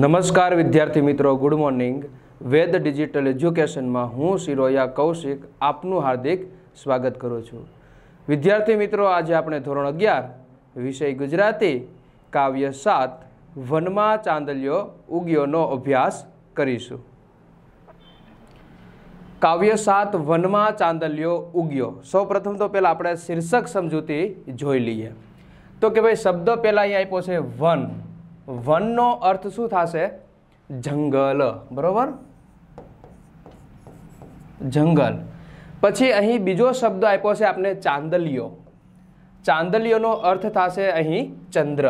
નમસ્કાર વિદ્યાર્થી મિત્રો ગુડ મોર્નિંગ વેદ ડિજિટલ એજ્યુકેશનમાં હું શિરોયા કૌશિક આપનું હાર્દિક સ્વાગત કરું છું વિદ્યાર્થી મિત્રો આજે આપણે ધોરણ અગિયાર વિષય ગુજરાતી કાવ્ય સાત વનમાં ચાંદલિયો ઉગ્યોનો અભ્યાસ કરીશું કાવ્ય સાત વનમાં ચાંદલિયો ઉગ્યો સૌપ્રથમ તો પહેલાં આપણે શીર્ષક સમજૂતી જોઈ લઈએ તો કે ભાઈ શબ્દ પહેલાં અહીં આપ્યો છે વન વનનો અર્થ શું થશે જંગલ બરોબર જંગલ પછી અહીં બીજો શબ્દ આપ્યો છે આપણે ચાંદલિયો ચાંદલિયોનો અર્થ થશે અહીં ચંદ્ર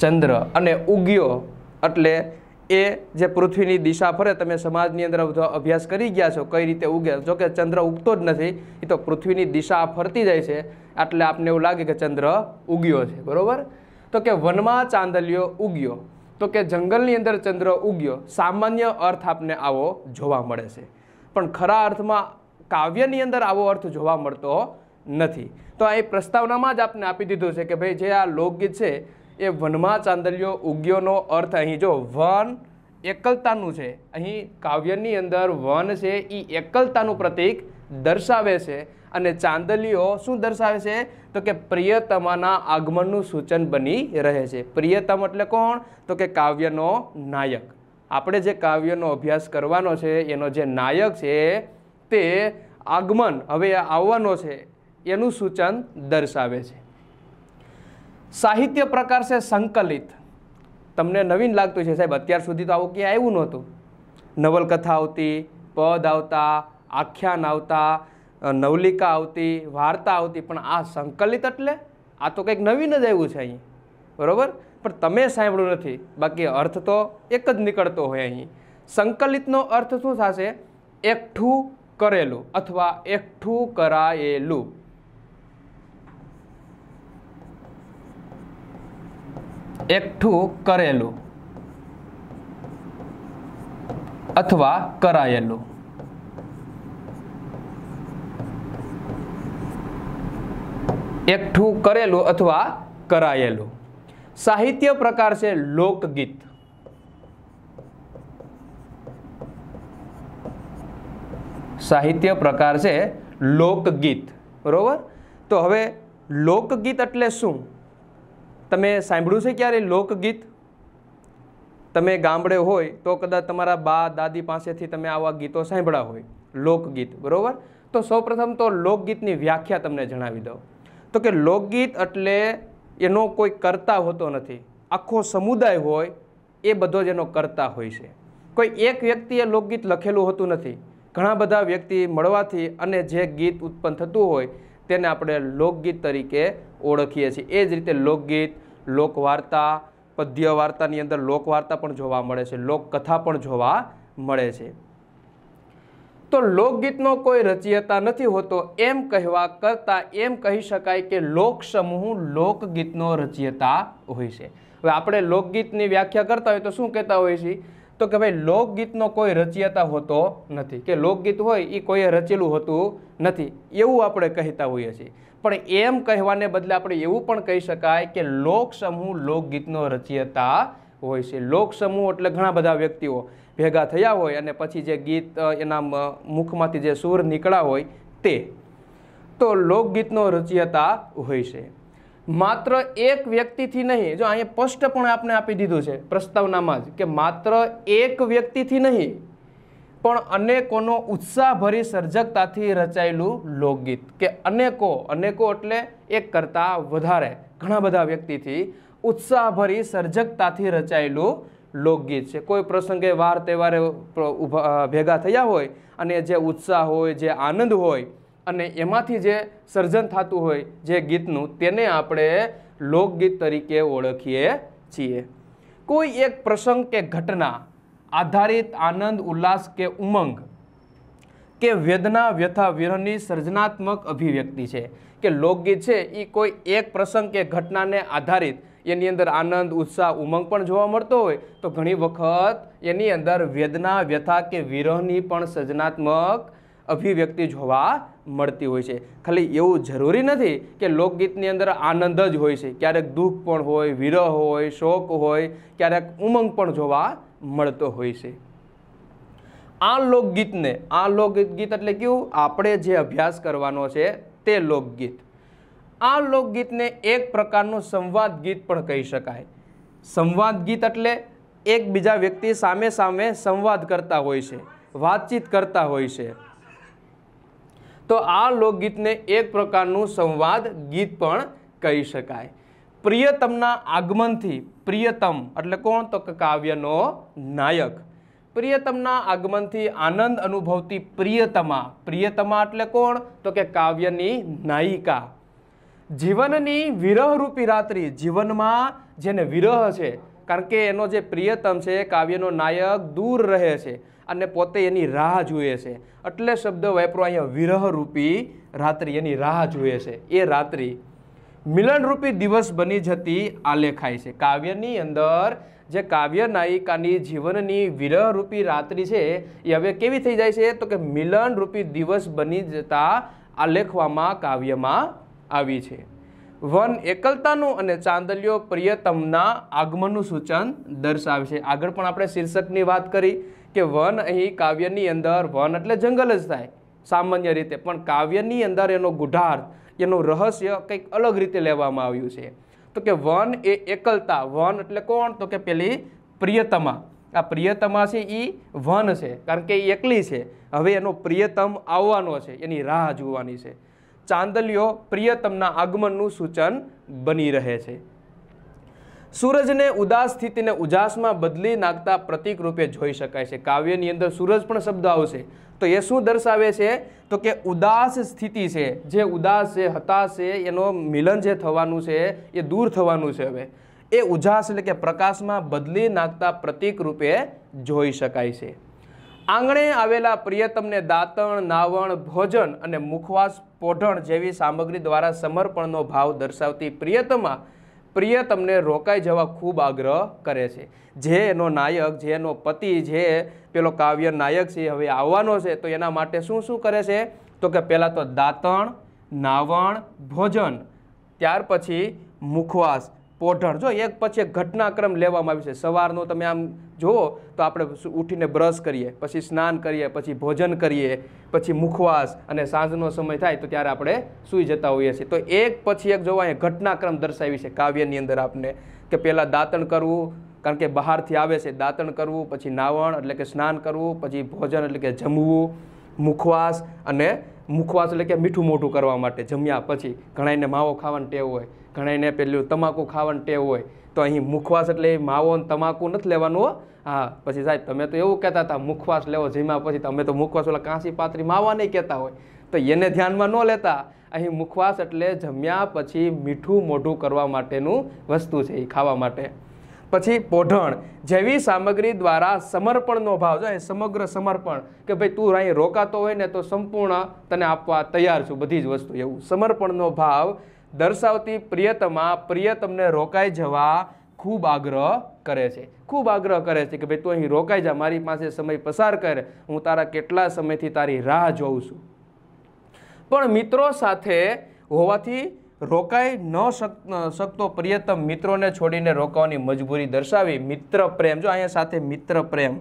ચંદ્ર અને ઉગ્યો એટલે એ જે પૃથ્વીની દિશા ફરે તમે સમાજની અંદર અભ્યાસ કરી ગયા છો કઈ રીતે ઉગે જો કે ચંદ્ર ઉગતો જ નથી એ તો પૃથ્વીની દિશા ફરતી જાય છે એટલે આપને એવું લાગે કે ચંદ્ર ઉગ્યો છે બરાબર તો કે વનમાં ચાંદલિયો ઉગ્યો તો કે જંગલની અંદર ચંદ્ર ઉગ્યો સામાન્ય અર્થ આપને આવો જોવા મળે છે પણ ખરા અર્થમાં કાવ્યની અંદર આવો અર્થ જોવા મળતો નથી તો આ એ પ્રસ્તાવનામાં જ આપને આપી દીધું છે કે ભાઈ જે આ લોકગીત છે એ વનમાં ચાંદલિયો ઉગ્યોનો અર્થ અહીં જો વન એકલતાનું છે અહીં કાવ્યની અંદર વન છે એ એકલતાનું પ્રતીક દર્શાવે છે અને ચાંદલીઓ શું દર્શાવે છે તો કે પ્રિયતમાના આગમનનું સૂચન બની રહે છે પ્રિયતમ એટલે કોણ તો કે કાવ્યનો નાયક આપણે જે કાવ્યનો અભ્યાસ કરવાનો છે એનો જે નાયક છે તે આગમન હવે આવવાનો છે એનું સૂચન દર્શાવે છે સાહિત્ય પ્રકાર છે સંકલિત તમને નવીન લાગતું છે સાહેબ અત્યાર સુધી તો આવું ક્યાંય આવ્યું નહોતું નવલકથા આવતી પદ આવતા આખ્યાન આવતા નવલિકા આવતી વાર્તા આવતી પણ આ સંકલિત એટલે આ તો કંઈક નવીન જ આવ્યું છે અહીં બરાબર પણ તમે સાંભળ્યું નથી બાકી અર્થ તો એક જ નીકળતો હોય અહીં સંકલિતનો અર્થ શું થશે એકઠું કરેલું અથવા એકઠું કરાયેલું એકઠું કરેલું અથવા કરાયેલું એકઠું કરેલું અથવા કરાયેલું સાહિત્ય પ્રકાર છે લોકગીત સાહિત્ય પ્રકાર છે લોકગીત બરોબર તો હવે લોકગીત એટલે શું તમે સાંભળ્યું છે ક્યારે લોકગીત તમે ગામડે હોય તો કદાચ તમારા બા દાદી પાસેથી તમે આવા ગીતો સાંભળ્યા હોય લોકગીત બરાબર તો સૌપ્રથમ તો લોકગીતની વ્યાખ્યા તમને જણાવી દઉં તો કે લોકગીત એટલે એનો કોઈ કરતા હોતો નથી આખો સમુદાય હોય એ બધો જ એનો કરતા હોય છે કોઈ એક વ્યક્તિએ લોકગીત લખેલું હોતું નથી ઘણા બધા વ્યક્તિ મળવાથી અને જે ગીત ઉત્પન્ન થતું હોય તેને આપણે લોકગીત તરીકે ઓળખીએ છીએ એ જ રીતે લોકગીત લોકવાર્તા પદ્ય વાર્તાની અંદર લોકવાર્તા પણ જોવા મળે છે લોકકથા પણ જોવા મળે છે તો લોકગીતનો કોઈ રચયતા નથી હોતો એમ કહેવા કરતાં એમ કહી શકાય કે લોકસમૂહ લોકગીતનો રચયતા હોય છે હવે આપણે લોકગીતની વ્યાખ્યા કરતા હોય તો શું કહેતા હોઈએ છીએ તો કે ભાઈ લોકગીતનો કોઈ રચયતા હોતો નથી કે લોકગીત હોય એ કોઈએ રચેલું હોતું નથી એવું આપણે કહેતા હોઈએ છીએ પણ એમ કહેવાને બદલે આપણે એવું પણ કહી શકાય કે લોકસમૂહ લોકગીતનો રચયતા હોય છે લોકસમૂહ એટલે ઘણા બધા વ્યક્તિઓ ભેગા થયા હોય અને પછી જે ગીત એના મુખમાંથી જે સૂર નીકળ્યા હોય તે તો લોકગીતનો રચયતા હોય છે માત્ર એક વ્યક્તિથી નહીં જો અહીંયા સ્પષ્ટ પણ આપણે આપી દીધું છે પ્રસ્તાવનામાં જ કે માત્ર એક વ્યક્તિથી નહીં પણ અનેકોનો ઉત્સાહભરી સર્જકતાથી રચાયેલું લોકગીત કે અનેકો અનેકો એટલે એક કરતાં વધારે ઘણા બધા વ્યક્તિથી ઉત્સાહભરી સર્જકતાથી રચાયેલું લોકગીત છે કોઈ પ્રસંગે વાર તહેવારે ભેગા થયા હોય અને જે ઉત્સાહ હોય જે આનંદ હોય અને એમાંથી જે સર્જન થતું હોય જે ગીતનું તેને આપણે લોકગીત તરીકે ઓળખીએ છીએ કોઈ એક પ્રસંગ કે ઘટના આધારિત આનંદ ઉલ્લાસ કે ઉમંગ કે વેદના વ્યથા વિરહની સર્જનાત્મક અભિવ્યક્તિ છે કે લોકગીત છે એ કોઈ એક પ્રસંગ કે ઘટનાને આધારિત એની અંદર આનંદ ઉત્સાહ ઉમંગ પણ જોવા મળતો હોય તો ઘણી વખત એની અંદર વેદના વ્યથા કે વિરહની પણ સર્જનાત્મક અભિવ્યક્તિ જોવા મળતી હોય છે ખાલી એવું જરૂરી નથી કે લોકગીતની અંદર આનંદ જ હોય છે ક્યારેક દુઃખ પણ હોય વિરહ હોય શોક હોય ક્યારેક ઉમંગ પણ જોવા મળતો હોય છે આ લોકગીતને આ લોકગીત ગીત એટલે કેવું આપણે જે અભ્યાસ કરવાનો છે તે લોકગીત આ લોકગીતને એક પ્રકારનું સંવાદ ગીત પણ કહી શકાય સંવાદ ગીત એટલે એકબીજા વ્યક્તિ સામે સામે સંવાદ કરતા હોય છે વાતચીત કરતા હોય છે તો આ લોકગીતને એક પ્રકારનું સંવાદ ગીત પણ કહી શકાય પ્રિયતમના આગમનથી પ્રિયતમ એટલે કોણ તો કાવ્યનો નાયક પ્રિયતમના આગમનથી આનંદ અનુભવતી પ્રિયતમા પ્રિયતમા એટલે કોણ તો કે કાવ્યની નાયિકા જીવનની વિરહરૂપી રાત્રિ જીવનમાં જેને વિરહ છે કારણ કે એનો જે પ્રિયતમ છે કાવ્યનો નાયક દૂર રહે છે અને પોતે એની રાહ જોઈએ છે એટલે શબ્દ વાપરો અહીંયા વિરહરૂપી રાત્રિ એની રાહ જોઈએ છે એ રાત્રિ મિલનરૂપી દિવસ બની જતી આલેખાય છે કાવ્યની અંદર જે કાવ્ય નાયિકાની જીવનની વિરહરૂપી રાત્રિ છે એ હવે કેવી થઈ જાય છે તો કે મિલનરૂપી દિવસ બની જતા આલેખવામાં કાવ્યમાં આવી છે વન એકલતાનું અને ચાંદલિયો પ્રિયતમના આગમનનું સૂચન દર્શાવે છે આગળ પણ આપણે શીર્ષકની વાત કરી કે વન અહીં કાવ્યની અંદર વન એટલે જંગલ જ થાય સામાન્ય રીતે પણ કાવ્યની અંદર એનો ગુઢાર્થ એનું રહસ્ય કંઈક અલગ રીતે લેવામાં આવ્યું છે તો કે વન એ એકલતા વન એટલે કોણ તો કે પેલી પ્રિયતમા આ પ્રિયતમા છે એ વન છે કારણ કે એ એકલી છે હવે એનો પ્રિયતમ આવવાનો છે એની રાહ જોવાની છે ચાંદલિયો પ્રિયતમના આગમનનું સૂચન બની રહે છે સૂરજને ઉદાસ સ્થિતિને ઉજાસમાં બદલી નાખતા પ્રતિક રૂપે જોઈ શકાય છે કાવ્યની અંદર સૂરજ પણ શબ્દ આવશે તો એ શું દર્શાવે છે તો કે ઉદાસ સ્થિતિ છે જે ઉદાસ છે હતાશ છે એનો મિલન જે થવાનું છે એ દૂર થવાનું છે હવે એ ઉજાસ એટલે કે પ્રકાશમાં બદલી નાખતા પ્રતિક રૂપે જોઈ શકાય છે આંગણે આવેલા પ્રિયતમને દાંતણ નાવણ ભોજન અને મુખવાસ પોઢણ જેવી સામગ્રી દ્વારા સમર્પણનો ભાવ દર્શાવતી પ્રિયતમા પ્રિય તમને રોકાઈ જવા ખૂબ આગ્રહ કરે છે જે એનો નાયક જે એનો પતિ જે પેલો કાવ્ય નાયક છે હવે આવવાનો છે તો એના માટે શું શું કરે છે તો કે પહેલાં તો દાંતણ નાવણ ભોજન ત્યાર પછી મુખવાસ પોઢળ જો એક પછી એક ઘટનાક્રમ લેવામાં આવ્યો છે સવારનો તમે આમ જુઓ તો આપણે ઉઠીને બ્રશ કરીએ પછી સ્નાન કરીએ પછી ભોજન કરીએ પછી મુખવાસ અને સાંજનો સમય થાય તો ત્યારે આપણે સૂઈ જતા હોઈએ છીએ તો એક પછી એક જોવા અહીંયા ઘટનાક્રમ દર્શાવી છે કાવ્યની અંદર આપને કે પહેલાં દાંતણ કરવું કારણ કે બહારથી આવે છે દાંતણ કરવું પછી નાવણ એટલે કે સ્નાન કરવું પછી ભોજન એટલે કે જમવું મુખવાસ અને મુખવાસ એટલે કે મીઠું મોઢું કરવા માટે જમ્યા પછી ઘણાઈને માવો ખાવાની ટેવ હોય ઘણાઈને પેલું તમાકુ ખાવાનું ટેવ હોય તો અહીં મુખવાસ એટલે એ માવો ને તમાકુ નથી લેવાનું હો હા પછી સાહેબ તમે તો એવું કહેતા હતા મુખવાસ લેવો જેમાં પછી તમે તો મુખવાસ ઓલા કાંસી પાત્રી માવા નહીં કહેતા હોય તો એને ધ્યાનમાં ન લેતા અહીં મુખવાસ એટલે જમ્યા પછી મીઠું મોઢું કરવા માટેનું વસ્તુ છે એ ખાવા માટે પછી પોઢણ જેવી સામગ્રી દ્વારા સમર્પણનો ભાવ છે સમગ્ર સમર્પણ કે ભાઈ તું અહીં રોકાતો હોય ને તો સંપૂર્ણ તને આપવા તૈયાર છું બધી જ વસ્તુ એવું સમર્પણનો ભાવ દર્શાવતી પ્રિયતમા પ્રિયતમને રોકાઈ જવા ખૂબ આગ્રહ કરે છે ખૂબ આગ્રહ કરે છે કે ભાઈ તું અહીં રોકાઈ જા મારી પાસે સમય પસાર કર હું તારા કેટલા સમયથી તારી રાહ જોઉં છું પણ મિત્રો સાથે હોવાથી રોકાઈ ન શકતો પ્રિયતમ મિત્રોને છોડીને રોકાવાની મજબૂરી દર્શાવી મિત્ર પ્રેમ જો અહીંયા સાથે મિત્ર પ્રેમ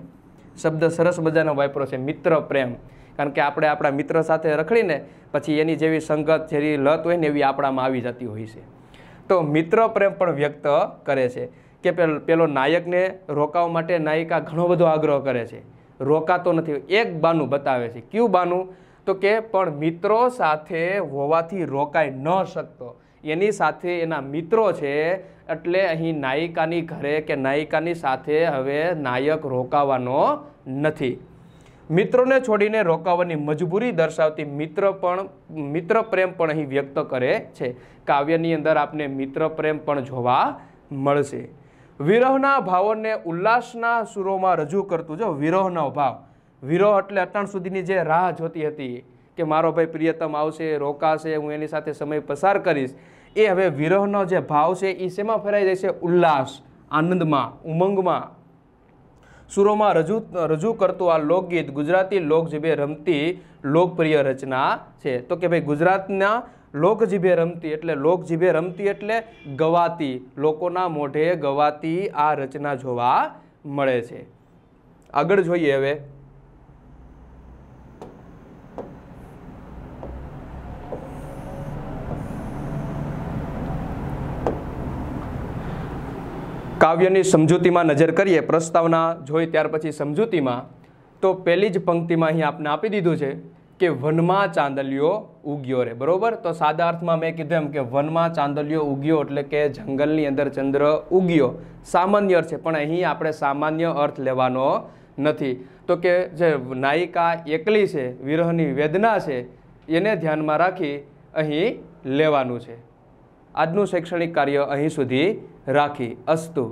શબ્દ સરસ મજાનો વાપરો છે મિત્ર પ્રેમ કારણ કે આપણે આપણા મિત્ર સાથે રખડીને પછી એની જેવી સંગત જેવી લત હોય ને એવી આપણામાં આવી જતી હોય છે તો મિત્ર પ્રેમ પણ વ્યક્ત કરે છે કે પેલો નાયકને રોકાવા માટે નાયિકા ઘણો બધો આગ્રહ કરે છે રોકાતો નથી એક બાનું બતાવે છે કયું બાનું તો કે પણ મિત્રો સાથે હોવાથી રોકાઈ ન શકતો એની સાથે એના મિત્રો છે એટલે અહીં નાયિકાની ઘરે કે નાયિકાની સાથે હવે નાયક રોકાવાનો નથી મિત્રોને છોડીને રોકાવાની મજબૂરી દર્શાવતી મિત્ર પણ મિત્ર પ્રેમ પણ અહીં વ્યક્ત કરે છે કાવ્યની અંદર આપને મિત્ર પ્રેમ પણ જોવા મળશે વિરહના ભાવોને ઉલ્લાસના સુરોમાં રજૂ કરતું જો વિરહનો ભાવ વિરહ એટલે અત્યાર સુધીની જે રાહ જોતી હતી કે મારો ભાઈ પ્રિયતમ આવશે રોકાશે હું એની સાથે સમય પસાર કરીશ એ હવે વિરહનો જે ભાવ છે એ શેમાં ફેરાઈ જાય છે ઉલ્લાસ આનંદમાં ઉમંગમાં સુરોમાં રજૂ રજૂ કરતું આ લોકગીત ગુજરાતી લોકજીભે રમતી લોકપ્રિય રચના છે તો કે ભાઈ ગુજરાતના લોકજીભે રમતી એટલે લોકજીભે રમતી એટલે ગવાતી લોકોના મોઢે ગવાતી આ રચના જોવા મળે છે આગળ જોઈએ હવે કાવ્યની સમજૂતીમાં નજર કરીએ પ્રસ્તાવના જોઈ ત્યાર પછી સમજૂતીમાં તો પહેલી જ પંક્તિમાં અહીં આપને આપી દીધું છે કે વનમાં ચાંદલિયો ઉગ્યો રહે બરોબર તો સાદા અર્થમાં મેં કીધું એમ કે વનમાં ચાંદલિયો ઉગ્યો એટલે કે જંગલની અંદર ચંદ્ર ઉગ્યો સામાન્ય અર્થ છે પણ અહીં આપણે સામાન્ય અર્થ લેવાનો નથી તો કે જે નાયિકા એકલી છે વિરહની વેદના છે એને ધ્યાનમાં રાખી અહીં લેવાનું છે આજનું શૈક્ષણિક કાર્ય અહીં સુધી રાખી અસ્તુ